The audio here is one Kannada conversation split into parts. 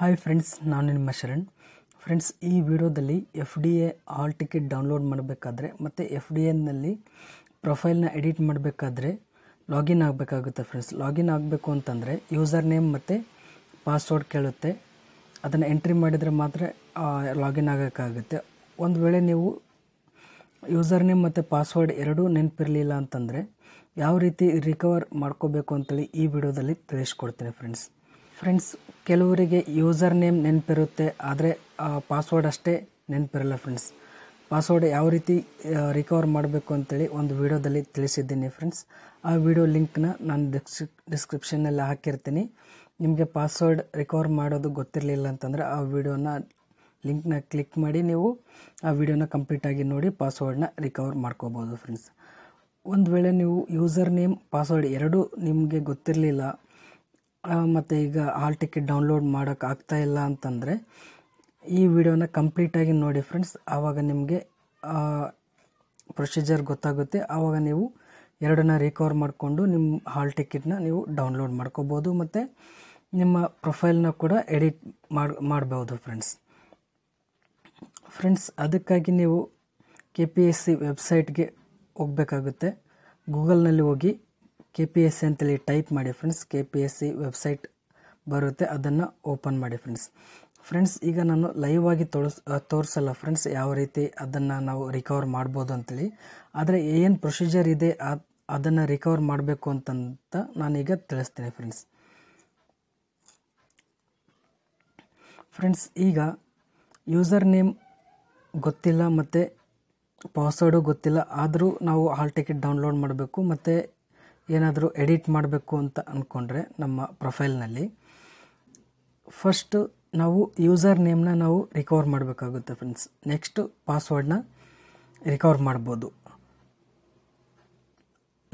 ಹಾಯ್ ಫ್ರೆಂಡ್ಸ್ ನಾನು ನಿಮ್ಮ ಶರಣ್ ಫ್ರೆಂಡ್ಸ್ ಈ ವಿಡಿಯೋದಲ್ಲಿ F D A hall ticket download ಮಾಡಬೇಕಾದ್ರೆ ಮತ್ತು ಎಫ್ ಡಿ ಎನಲ್ಲಿ ಪ್ರೊಫೈಲ್ನ ಎಡಿಟ್ ಮಾಡಬೇಕಾದ್ರೆ ಲಾಗಿನ್ ಆಗಬೇಕಾಗುತ್ತೆ ಫ್ರೆಂಡ್ಸ್ ಲಾಗಿನ್ ಆಗಬೇಕು ಅಂತಂದರೆ ಯೂಸರ್ ನೇಮ್ ಮತ್ತು ಪಾಸ್ವರ್ಡ್ ಕೇಳುತ್ತೆ ಅದನ್ನು ಎಂಟ್ರಿ ಮಾಡಿದರೆ ಮಾತ್ರ ಲಾಗಿನ್ ಆಗೋಕ್ಕಾಗುತ್ತೆ ಒಂದು ವೇಳೆ ನೀವು ಯೂಸರ್ ನೇಮ್ ಮತ್ತು ಪಾಸ್ವರ್ಡ್ ಎರಡೂ ನೆನಪಿರಲಿಲ್ಲ ಅಂತಂದರೆ ಯಾವ ರೀತಿ ರಿಕವರ್ ಮಾಡ್ಕೋಬೇಕು ಅಂತೇಳಿ ಈ ವಿಡಿಯೋದಲ್ಲಿ ತಿಳಿಸ್ಕೊಡ್ತೀನಿ ಫ್ರೆಂಡ್ಸ್ ಫ್ರೆಂಡ್ಸ್ ಕೆಲವರಿಗೆ ಯೂಸರ್ ನೇಮ್ ನೆನಪಿರುತ್ತೆ ಆದರೆ ಪಾಸ್ವರ್ಡ್ ಅಷ್ಟೇ ನೆನಪಿರಲ್ಲ ಫ್ರೆಂಡ್ಸ್ ಪಾಸ್ವರ್ಡ್ ಯಾವ ರೀತಿ ರಿಕವರ್ ಮಾಡಬೇಕು ಅಂತೇಳಿ ಒಂದು ವಿಡಿಯೋದಲ್ಲಿ ತಿಳಿಸಿದ್ದೀನಿ ಫ್ರೆಂಡ್ಸ್ ಆ ವಿಡಿಯೋ ಲಿಂಕ್ನ ನಾನು ಡಿಸ್ಕ್ರಿಪ್ ಡಿಸ್ಕ್ರಿಪ್ಷನ್ನಲ್ಲಿ ಹಾಕಿರ್ತೀನಿ ನಿಮಗೆ ಪಾಸ್ವರ್ಡ್ ರಿಕವರ್ ಮಾಡೋದು ಗೊತ್ತಿರಲಿಲ್ಲ ಅಂತಂದರೆ ಆ ವಿಡಿಯೋನ ಲಿಂಕ್ನ ಕ್ಲಿಕ್ ಮಾಡಿ ನೀವು ಆ ವಿಡಿಯೋನ ಕಂಪ್ಲೀಟಾಗಿ ನೋಡಿ ಪಾಸ್ವರ್ಡ್ನ ರಿಕವರ್ ಮಾಡ್ಕೋಬೋದು ಫ್ರೆಂಡ್ಸ್ ಒಂದು ವೇಳೆ ನೀವು ಯೂಸರ್ ನೇಮ್ ಪಾಸ್ವರ್ಡ್ ಎರಡೂ ನಿಮಗೆ ಗೊತ್ತಿರಲಿಲ್ಲ ಮತ್ತು ಈಗ ಹಾಲ್ ಟಿಕೆಟ್ ಡೌನ್ಲೋಡ್ ಆಗ್ತಾ ಇಲ್ಲ ಅಂತಂದರೆ ಈ ವಿಡಿಯೋನ ಕಂಪ್ಲೀಟಾಗಿ ನೋಡಿ ಫ್ರೆಂಡ್ಸ್ ಆವಾಗ ನಿಮಗೆ ಪ್ರೊಸೀಜರ್ ಗೊತ್ತಾಗುತ್ತೆ ಆವಾಗ ನೀವು ಎರಡನ್ನ ರಿಕವರ್ ಮಾಡಿಕೊಂಡು ನಿಮ್ಮ ಹಾಲ್ ಟಿಕೆಟ್ನ ನೀವು ಡೌನ್ಲೋಡ್ ಮಾಡ್ಕೋಬೋದು ಮತ್ತು ನಿಮ್ಮ ಪ್ರೊಫೈಲ್ನ ಕೂಡ ಎಡಿಟ್ ಮಾಡಿ ಮಾಡ್ಬೋದು ಫ್ರೆಂಡ್ಸ್ ಫ್ರೆಂಡ್ಸ್ ಅದಕ್ಕಾಗಿ ನೀವು ಕೆ ಪಿ ಎಸ್ ಸಿ ವೆಬ್ಸೈಟ್ಗೆ ಹೋಗಬೇಕಾಗುತ್ತೆ ಗೂಗಲ್ನಲ್ಲಿ ಹೋಗಿ ಕೆ ಪಿ ಎಸ್ ಸಿ ಅಂತೇಳಿ ಟೈಪ್ ಮಾಡಿ friends K P S C website ಬರುತ್ತೆ ಅದನ್ನು ಓಪನ್ ಮಾಡಿ ಫ್ರೆಂಡ್ಸ್ ಫ್ರೆಂಡ್ಸ್ ಈಗ ನಾನು ಲೈವ್ ಆಗಿ ತೋರಿಸ್ ತೋರಿಸಲ್ಲ ಫ್ರೆಂಡ್ಸ್ ಯಾವ ರೀತಿ ಅದನ್ನು ನಾವು ರಿಕವರ್ ಮಾಡ್ಬೋದು ಅಂತೇಳಿ ಆದರೆ ಏನು ಪ್ರೊಸೀಜರ್ ಇದೆ ಅದನ್ನು ರಿಕವರ್ ಮಾಡಬೇಕು ಅಂತಂತ ನಾನೀಗ ತಿಳಿಸ್ತೀನಿ ಫ್ರೆಂಡ್ಸ್ ಫ್ರೆಂಡ್ಸ್ ಈಗ ಯೂಸರ್ ನೇಮ್ ಗೊತ್ತಿಲ್ಲ ಮತ್ತು ಪಾಸ್ವರ್ಡು ಗೊತ್ತಿಲ್ಲ ಆದರೂ ನಾವು ಹಾಲ್ ಟಿಕೆಟ್ ಡೌನ್ಲೋಡ್ ಮಾಡಬೇಕು ಮತ್ತು ಏನಾದರೂ ಎಡಿಟ್ ಮಾಡಬೇಕು ಅಂತ ಅಂದ್ಕೊಂಡ್ರೆ ನಮ್ಮ ಪ್ರೊಫೈಲ್ನಲ್ಲಿ ಫಸ್ಟು ನಾವು ಯೂಸರ್ ನೇಮ್ನ ನಾವು ರಿಕವರ್ ಮಾಡಬೇಕಾಗುತ್ತೆ ಫ್ರೆಂಡ್ಸ್ ನೆಕ್ಸ್ಟು ಪಾಸ್ವರ್ಡನ್ನ ರಿಕವರ್ ಮಾಡ್ಬೋದು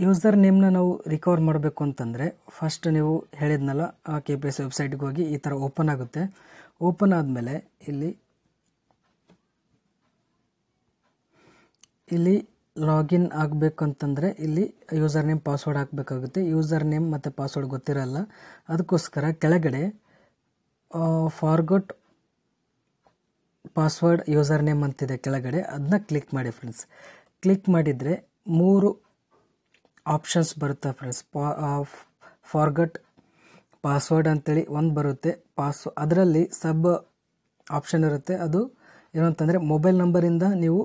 ಯೂಸರ್ ನೇಮ್ನ ನಾವು ರಿಕವರ್ ಮಾಡಬೇಕು ಅಂತಂದರೆ ಫಸ್ಟ್ ನೀವು ಹೇಳಿದ್ನಲ್ಲ ಆ ಕೆ ಪಿ ಎಸ್ ವೆಬ್ಸೈಟ್ಗೆ ಹೋಗಿ ಈ ಥರ ಓಪನ್ ಆಗುತ್ತೆ ಓಪನ್ ಆದಮೇಲೆ ಇಲ್ಲಿ ಇಲ್ಲಿ ಲಾಗಿನ್ ಆಗಬೇಕು ಅಂತಂದರೆ ಇಲ್ಲಿ ಯೂಸರ್ ನೇಮ್ ಪಾಸ್ವರ್ಡ್ ಹಾಕಬೇಕಾಗುತ್ತೆ ಯೂಸರ್ ನೇಮ್ ಮತ್ತು ಪಾಸ್ವರ್ಡ್ ಗೊತ್ತಿರಲ್ಲ ಅದಕ್ಕೋಸ್ಕರ ಕೆಳಗಡೆ ಫಾರ್ಗಟ್ ಪಾಸ್ವರ್ಡ್ ಯೂಸರ್ ನೇಮ್ ಅಂತಿದೆ ಕೆಳಗಡೆ ಅದನ್ನ ಕ್ಲಿಕ್ ಮಾಡಿ ಫ್ರೆಂಡ್ಸ್ ಕ್ಲಿಕ್ ಮಾಡಿದರೆ ಮೂರು ಆಪ್ಷನ್ಸ್ ಬರುತ್ತೆ ಫ್ರೆಂಡ್ಸ್ ಪಾ ಫಾರ್ಗಟ್ ಪಾಸ್ವರ್ಡ್ ಅಂತೇಳಿ ಒಂದು ಬರುತ್ತೆ ಪಾಸ್ ಅದರಲ್ಲಿ ಸಬ್ ಆಪ್ಷನ್ ಇರುತ್ತೆ ಅದು ಏನಂತಂದರೆ ಮೊಬೈಲ್ ನಂಬರಿಂದ ನೀವು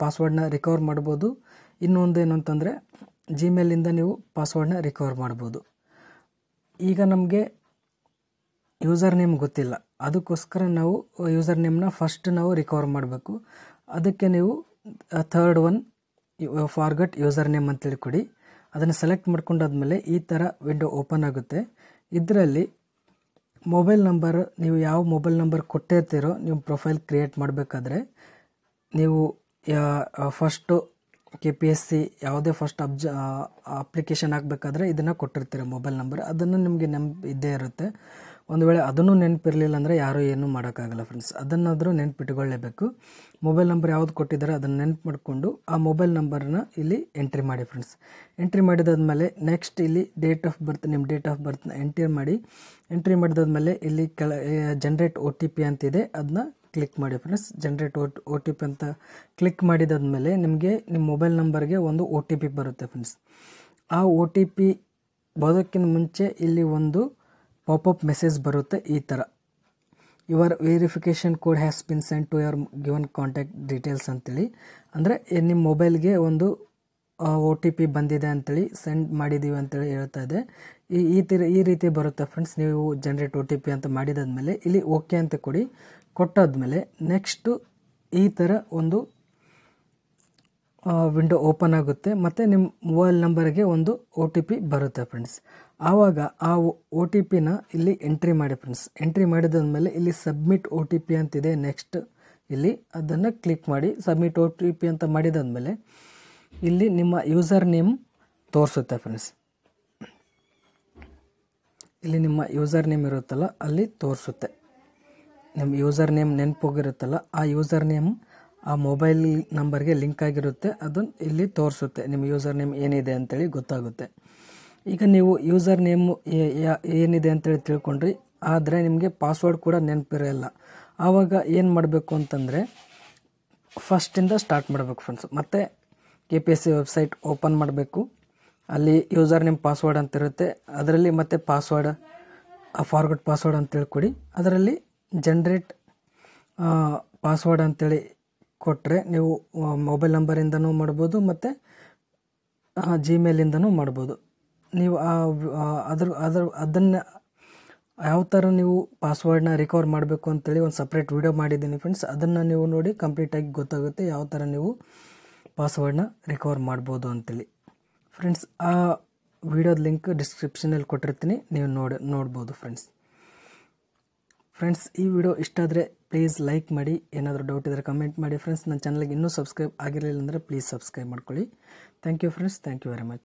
ಪಾಸ್ವರ್ಡ್ನ ರಿಕವರ್ ಮಾಡ್ಬೋದು ಇನ್ನೊಂದು ಏನು ಅಂತಂದರೆ ಜಿಮೇಲಿಂದ ನೀವು ಪಾಸ್ವರ್ಡ್ನ ರಿಕವರ್ ಮಾಡ್ಬೋದು ಈಗ ನಮಗೆ ಯೂಸರ್ ನೇಮ್ ಗೊತ್ತಿಲ್ಲ ಅದಕ್ಕೋಸ್ಕರ ನಾವು ಯೂಸರ್ ನೇಮ್ನ ಫಸ್ಟ್ ನಾವು ರಿಕವರ್ ಮಾಡಬೇಕು ಅದಕ್ಕೆ ನೀವು third one forgot user name ಅಂತೇಳಿ ಕೊಡಿ ಅದನ್ನು ಸೆಲೆಕ್ಟ್ ಮಾಡ್ಕೊಂಡಾದ್ಮೇಲೆ ಈ ಥರ ವಿಂಡೋ ಓಪನ್ ಆಗುತ್ತೆ ಇದರಲ್ಲಿ ಮೊಬೈಲ್ ನಂಬರ್ ನೀವು ಯಾವ ಮೊಬೈಲ್ ನಂಬರ್ ಕೊಟ್ಟಿರ್ತೀರೋ ನಿಮ್ಮ ಪ್ರೊಫೈಲ್ ಕ್ರಿಯೇಟ್ ಮಾಡಬೇಕಾದ್ರೆ ನೀವು first K P S C ಯಾವುದೇ ಫಸ್ಟ್ ಅಬ್ಜ ಅಪ್ಲಿಕೇಶನ್ ಹಾಕ್ಬೇಕಾದ್ರೆ ಇದನ್ನು ಕೊಟ್ಟಿರ್ತೀರ ಮೊಬೈಲ್ ನಂಬರ್ ಅದನ್ನು ನಿಮಗೆ ನೆಂಬ ಇದ್ದೇ ಇರುತ್ತೆ ಒಂದು ವೇಳೆ ಅದನ್ನು ನೆನಪಿರಲಿಲ್ಲ ಅಂದರೆ ಯಾರೂ ಏನೂ ಮಾಡೋಕ್ಕಾಗಲ್ಲ ಫ್ರೆಂಡ್ಸ್ ಅದನ್ನಾದರೂ ನೆನಪಿಟ್ಕೊಳ್ಳೇಬೇಕು ಮೊಬೈಲ್ ನಂಬರ್ ಯಾವುದು ಕೊಟ್ಟಿದ್ದಾರೆ ಅದನ್ನು ನೆನಪು ಮಾಡಿಕೊಂಡು ಆ ಮೊಬೈಲ್ ನಂಬರ್ನ ಇಲ್ಲಿ ಎಂಟ್ರಿ ಮಾಡಿ ಫ್ರೆಂಡ್ಸ್ ಎಂಟ್ರಿ ಮೇಲೆ ನೆಕ್ಸ್ಟ್ ಇಲ್ಲಿ ಡೇಟ್ ಆಫ್ ಬರ್ತ್ ನಿಮ್ಮ ಡೇಟ್ ಆಫ್ ಬರ್ತ್ನ ಎಂಟ್ರಿ ಮಾಡಿ ಎಂಟ್ರಿ ಮಾಡಿದಾದ್ಮೇಲೆ ಇಲ್ಲಿ ಕೆಳ ಜನ್ರೇಟ್ ಒ ಟಿ ಪಿ ಅಂತಿದೆ ಅದನ್ನ ಕ್ಲಿಕ್ ಮಾಡಿ ಫ್ರೆಂಡ್ಸ್ ಜನ್ರೇಟ್ ಓಟ್ ಒ ಟಿ ಪಿ ಅಂತ ಕ್ಲಿಕ್ ಮಾಡಿದಾದ್ಮೇಲೆ ನಿಮಗೆ ನಿಮ್ಮ ಮೊಬೈಲ್ ನಂಬರ್ಗೆ ಒಂದು ಒ ಟಿ ಪಿ ಬರುತ್ತೆ ಫ್ರೆಂಡ್ಸ್ ಆ ಒ ಟಿ ಪಿ ಬರೋದಕ್ಕಿಂತ ಮುಂಚೆ ಇಲ್ಲಿ ಒಂದು ಪಾಪಪ್ ಮೆಸೇಜ್ ಬರುತ್ತೆ ಈ ಥರ your verification code has been send to your given contact details ಅಂತೇಳಿ ಅಂದರೆ ನಿಮ್ಮ ಮೊಬೈಲ್ಗೆ ಒಂದು ಒ ಟಿ ಪಿ ಬಂದಿದೆ ಅಂತೇಳಿ ಸೆಂಡ್ ಮಾಡಿದ್ದೀವಿ ಅಂತೇಳಿ ಹೇಳ್ತಾ ಇದೆ ಈ ಈ ಥರ ಈ ರೀತಿ ಬರುತ್ತೆ ಫ್ರೆಂಡ್ಸ್ ನೀವು ಜನ್ರೇಟ್ ಒ ಟಿ ಪಿ ಅಂತ ಮಾಡಿದಾದ್ಮೇಲೆ ಇಲ್ಲಿ ಓಕೆ ಅಂತ ಕೊಡಿ ಕೊಟ್ಟಾದ್ಮೇಲೆ ನೆಕ್ಸ್ಟು ಈ ಥರ ಒಂದು ವಿಂಡೋ ಓಪನ್ ಆಗುತ್ತೆ ಮತ್ತು ನಿಮ್ಮ ಮೊಬೈಲ್ ನಂಬರ್ಗೆ ಒಂದು ಒ ಟಿ ಪಿ ಬರುತ್ತೆ ಫ್ರೆಂಡ್ಸ್ ಆವಾಗ ಆ ಒ ಟಿ ಪಿನ ಇಲ್ಲಿ ಎಂಟ್ರಿ ಮಾಡಿ ಫ್ರೆಂಡ್ಸ್ ಎಂಟ್ರಿ ಮಾಡಿದಾದ್ಮೇಲೆ ಇಲ್ಲಿ ಸಬ್ಮಿಟ್ ಒ ಟಿ ಪಿ ಅಂತಿದೆ ನೆಕ್ಸ್ಟ್ ಇಲ್ಲಿ ಅದನ್ನು ಕ್ಲಿಕ್ ಮಾಡಿ ಸಬ್ಮಿಟ್ ಒ ಟಿ ಪಿ ಅಂತ ಮಾಡಿದಾದ್ಮೇಲೆ ಇಲ್ಲಿ ನಿಮ್ಮ ಯೂಸರ್ ನೇಮ್ ತೋರಿಸುತ್ತೆ ಫ್ರೆಂಡ್ಸ್ ಇಲ್ಲಿ ನಿಮ್ಮ ಯೂಸರ್ ನೇಮ್ ಇರುತ್ತಲ್ಲ ಅಲ್ಲಿ ತೋರಿಸುತ್ತೆ ನಿಮ್ಮ ಯೂಸರ್ ನೇಮ್ ನೆನಪೋಗಿರುತ್ತಲ್ಲ ಆ ಯೂಸರ್ ನೇಮ್ ಆ ಮೊಬೈಲ್ ನಂಬರ್ಗೆ ಲಿಂಕ್ ಆಗಿರುತ್ತೆ ಅದನ್ನು ಇಲ್ಲಿ ತೋರಿಸುತ್ತೆ ನಿಮ್ಮ ಯೂಸರ್ ನೇಮ್ ಏನಿದೆ ಅಂತೇಳಿ ಗೊತ್ತಾಗುತ್ತೆ ಈಗ ನೀವು ಯೂಸರ್ ನೇಮು ಏನಿದೆ ಅಂತೇಳಿ ತಿಳ್ಕೊಂಡ್ರಿ ಆದರೆ ನಿಮಗೆ ಪಾಸ್ವರ್ಡ್ ಕೂಡ ನೆನಪಿರೋಲ್ಲ ಆವಾಗ ಏನು ಮಾಡಬೇಕು ಅಂತಂದರೆ ಫಸ್ಟಿಂದ ಸ್ಟಾರ್ಟ್ ಮಾಡಬೇಕು ಫ್ರೆಂಡ್ಸ್ ಮತ್ತು K P S C website open ಮಾಡಬೇಕು ಅಲ್ಲಿ ಯೂಸರ್ ನೇಮ್ ಪಾಸ್ವರ್ಡ್ ಅಂತಿರುತ್ತೆ ಅದರಲ್ಲಿ ಮತ್ತೆ ಪಾಸ್ವರ್ಡ್ ಫಾರ್ವರ್ಡ್ ಪಾಸ್ವರ್ಡ್ ಅಂತ ಕೊಡಿ ಅದರಲ್ಲಿ ಜನ್ರೇಟ್ ಪಾಸ್ವರ್ಡ್ ಅಂತೇಳಿ ಕೊಟ್ಟರೆ ನೀವು ಮೊಬೈಲ್ ನಂಬರಿಂದನೂ ಮಾಡ್ಬೋದು ಮತ್ತು ಜಿಮೇಲಿಂದನೂ ಮಾಡ್ಬೋದು ನೀವು ಅದ್ರ ಅದ್ರ ಅದನ್ನು ಯಾವ ಥರ ನೀವು ಪಾಸ್ವರ್ಡ್ನ ರಿಕವರ್ ಮಾಡಬೇಕು ಅಂತೇಳಿ ಒಂದು ಸಪ್ರೇಟ್ ವೀಡಿಯೋ ಮಾಡಿದ್ದೀನಿ ಫ್ರೆಂಡ್ಸ್ ಅದನ್ನು ನೀವು ನೋಡಿ ಕಂಪ್ಲೀಟಾಗಿ ಗೊತ್ತಾಗುತ್ತೆ ಯಾವ ಥರ ನೀವು ಪಾಸ್ವರ್ಡ್ನ ರಿಕವರ್ ಮಾಡ್ಬೋದು ಅಂತೇಳಿ ಫ್ರೆಂಡ್ಸ್ ಆ ವಿಡಿಯೋದ ಲಿಂಕ್ ಡಿಸ್ಕ್ರಿಪ್ಷನಲ್ಲಿ ಕೊಟ್ಟಿರ್ತೀನಿ ನೀವು ನೋಡಿ ನೋಡ್ಬೋದು ಫ್ರೆಂಡ್ಸ್ ಫ್ರೆಂಡ್ಸ್ ಈ ವಿಡಿಯೋ ಇಷ್ಟ ಆದರೆ ಪ್ಲೀಸ್ ಲೈಕ್ ಮಾಡಿ ಏನಾದರೂ ಡೌಟ್ ಇದ್ದರೆ ಕಮೆಂಟ್ ಮಾಡಿ ಫ್ರೆಂಡ್ಸ್ ನನ್ನ ಚಾನಲ್ಗೆ ಇನ್ನೂ ಸಬ್ಸ್ಕ್ರೈಬ್ ಆಗಿರಲಿಲ್ಲ ಅಂದರೆ ಪ್ಲೀಸ್ ಸಬ್ಸ್ಕ್ರೈಬ್ ಮಾಡ್ಕೊಳ್ಳಿ thank you friends thank you very much